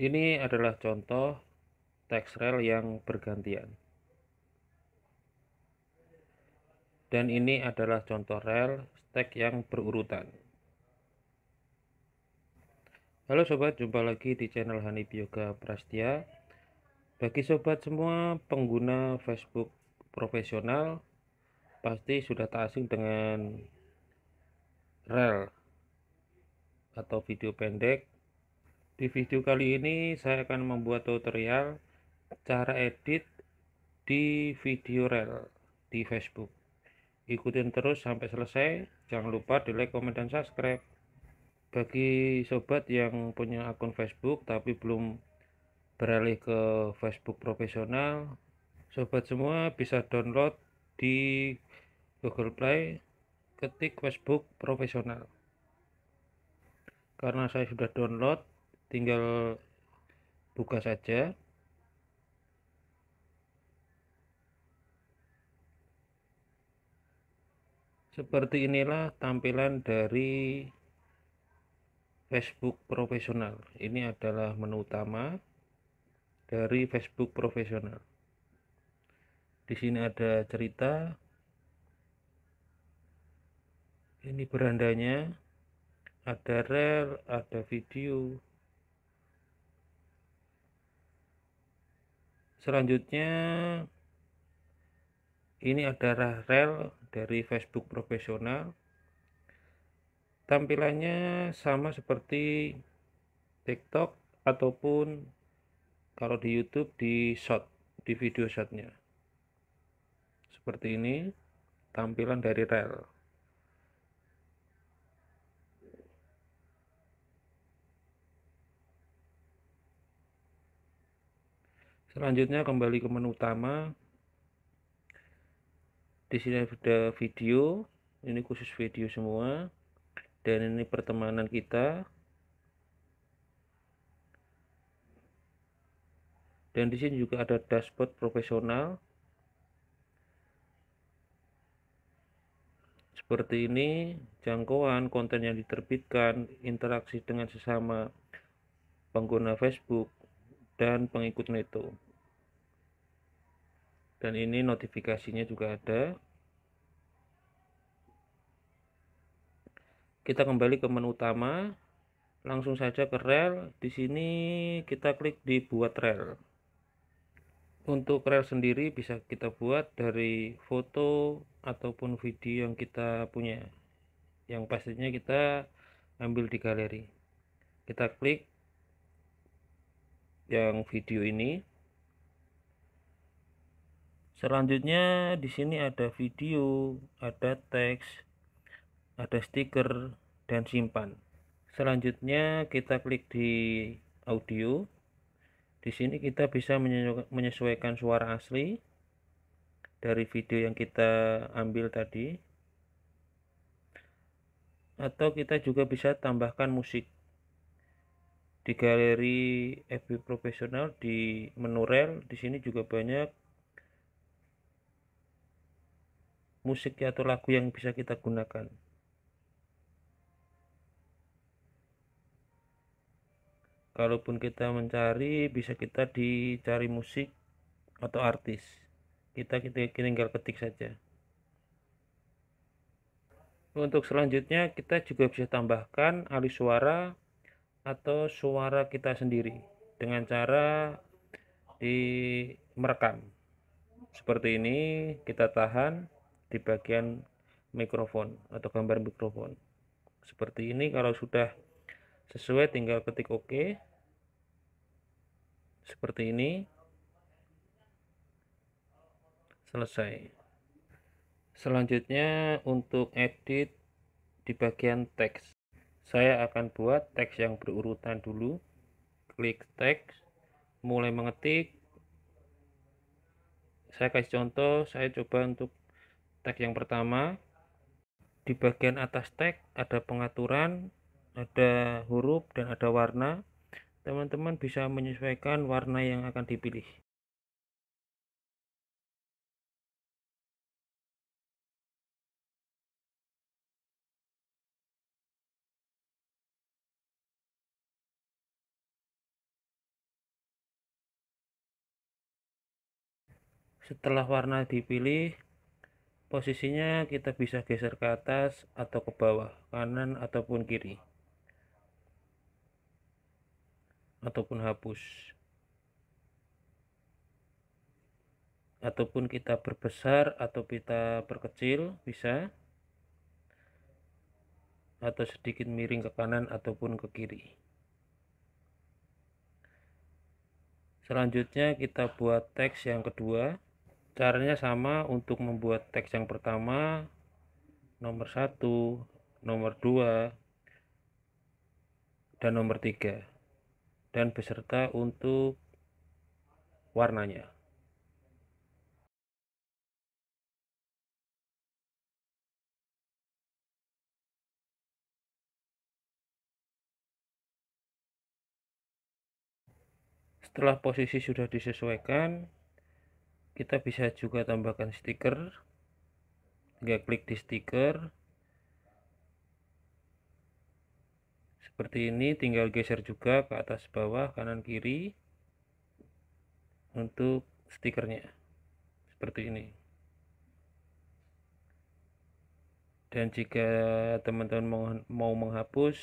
Ini adalah contoh teks rel yang bergantian. Dan ini adalah contoh rel stack yang berurutan. Halo sobat, jumpa lagi di channel Hani Yoga Prastia. Bagi sobat semua pengguna Facebook profesional pasti sudah tak asing dengan rel atau video pendek di video kali ini saya akan membuat tutorial cara edit di video rel di Facebook. Ikutin terus sampai selesai. Jangan lupa di like, komen, dan subscribe. Bagi sobat yang punya akun Facebook tapi belum beralih ke Facebook profesional, sobat semua bisa download di Google Play ketik Facebook profesional. Karena saya sudah download tinggal buka saja seperti inilah tampilan dari Facebook profesional ini adalah menu utama dari Facebook profesional di sini ada cerita ini berandanya ada rel ada video selanjutnya ini adalah rel dari Facebook profesional tampilannya sama seperti TikTok ataupun kalau di YouTube di shot di video shotnya seperti ini tampilan dari rel Selanjutnya kembali ke menu utama. Di sini ada video, ini khusus video semua. Dan ini pertemanan kita. Dan di sini juga ada dashboard profesional. Seperti ini, jangkauan konten yang diterbitkan, interaksi dengan sesama pengguna Facebook, dan pengikut neto dan ini notifikasinya juga ada kita kembali ke menu utama langsung saja ke rel di sini kita klik di buat rel untuk rel sendiri bisa kita buat dari foto ataupun video yang kita punya yang pastinya kita ambil di galeri kita klik yang video ini selanjutnya di sini ada video ada teks ada stiker dan simpan selanjutnya kita klik di audio di sini kita bisa menyesuaikan suara asli dari video yang kita ambil tadi atau kita juga bisa tambahkan musik di galeri FB profesional di menu rel di sini juga banyak musik atau lagu yang bisa kita gunakan kalaupun kita mencari bisa kita dicari musik atau artis kita kita tinggal ketik saja untuk selanjutnya kita juga bisa tambahkan alis suara atau suara kita sendiri dengan cara di merekam seperti ini kita tahan di bagian mikrofon atau gambar mikrofon seperti ini kalau sudah sesuai tinggal ketik OK seperti ini selesai selanjutnya untuk edit di bagian teks saya akan buat teks yang berurutan dulu. Klik teks, mulai mengetik. Saya kasih contoh, saya coba untuk teks yang pertama. Di bagian atas teks ada pengaturan, ada huruf, dan ada warna. Teman-teman bisa menyesuaikan warna yang akan dipilih. setelah warna dipilih posisinya kita bisa geser ke atas atau ke bawah kanan ataupun kiri ataupun hapus ataupun kita berbesar atau kita perkecil bisa atau sedikit miring ke kanan ataupun ke kiri selanjutnya kita buat teks yang kedua caranya sama untuk membuat teks yang pertama nomor satu nomor dua dan nomor tiga dan beserta untuk warnanya setelah posisi sudah disesuaikan kita bisa juga tambahkan stiker hingga klik di stiker seperti ini tinggal geser juga ke atas bawah kanan kiri untuk stikernya seperti ini dan jika teman-teman mau menghapus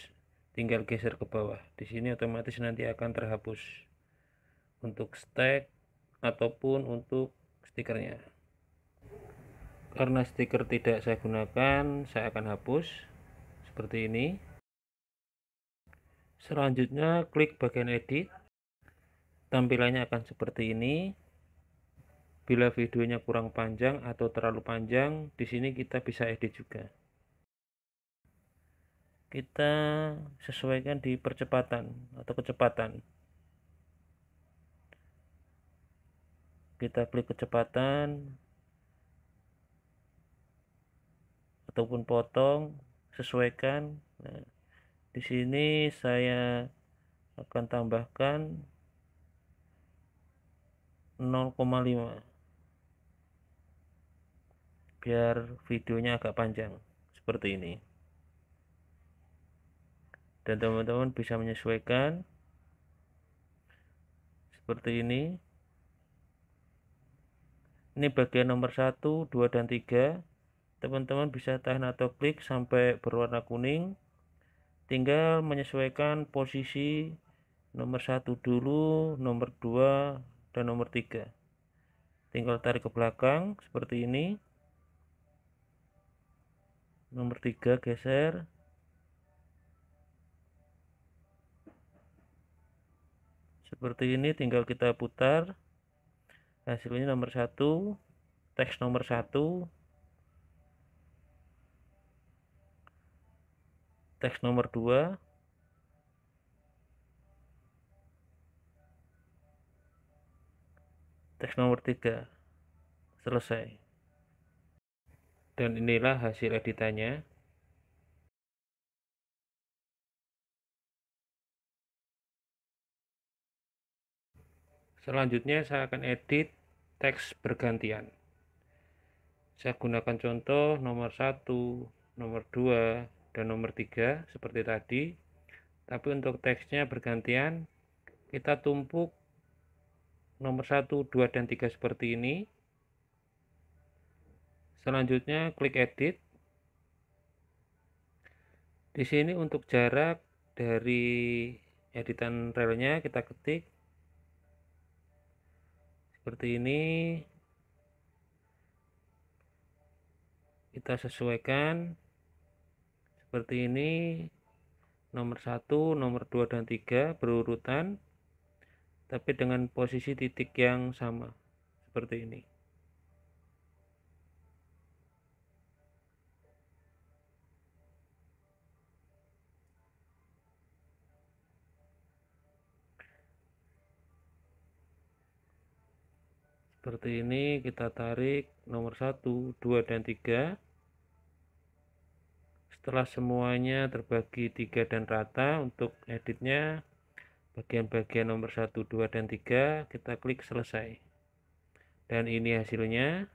tinggal geser ke bawah di sini otomatis nanti akan terhapus untuk stack ataupun untuk stikernya karena stiker tidak saya gunakan saya akan hapus seperti ini selanjutnya klik bagian edit tampilannya akan seperti ini bila videonya kurang panjang atau terlalu panjang di sini kita bisa edit juga kita sesuaikan di percepatan atau kecepatan kita klik kecepatan ataupun potong sesuaikan nah, di sini saya akan tambahkan 0,5 biar videonya agak panjang seperti ini dan teman-teman bisa menyesuaikan seperti ini ini bagian nomor 1, 2, dan 3 teman-teman bisa tahan atau klik sampai berwarna kuning tinggal menyesuaikan posisi nomor 1 dulu, nomor 2, dan nomor 3 tinggal tarik ke belakang seperti ini nomor 3 geser seperti ini tinggal kita putar hasilnya nomor satu teks nomor satu teks nomor dua teks nomor tiga selesai dan inilah hasil editannya selanjutnya saya akan edit teks bergantian. Saya gunakan contoh nomor 1, nomor 2, dan nomor 3 seperti tadi. Tapi untuk teksnya bergantian, kita tumpuk nomor 1, 2, dan 3 seperti ini. Selanjutnya klik edit. Di sini untuk jarak dari editan relnya kita ketik 0,5 seperti ini kita sesuaikan seperti ini nomor 1, nomor 2, dan 3 berurutan tapi dengan posisi titik yang sama seperti ini seperti ini kita tarik nomor 1 2 dan 3 setelah semuanya terbagi 3 dan rata untuk editnya bagian-bagian nomor 1 2 dan 3 kita klik selesai dan ini hasilnya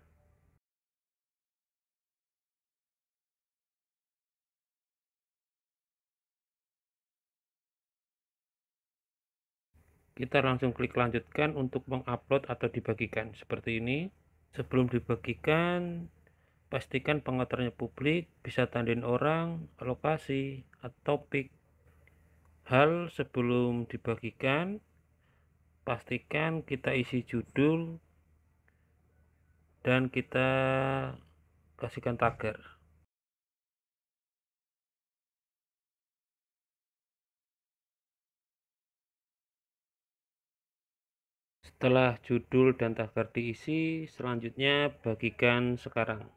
kita langsung klik lanjutkan untuk mengupload atau dibagikan seperti ini sebelum dibagikan pastikan pengaturnya publik bisa tandain orang lokasi atau topik hal sebelum dibagikan pastikan kita isi judul dan kita kasihkan tagar Setelah judul dan tagar diisi, selanjutnya bagikan sekarang.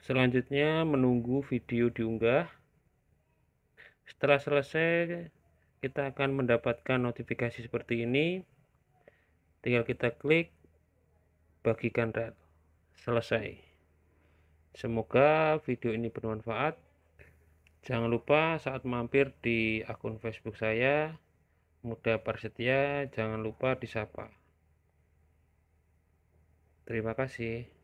Selanjutnya menunggu video diunggah. Setelah selesai, kita akan mendapatkan notifikasi seperti ini. Tinggal kita klik bagikan red. Selesai. Semoga video ini bermanfaat. Jangan lupa saat mampir di akun Facebook saya, mudah persetia, jangan lupa disapa terima kasih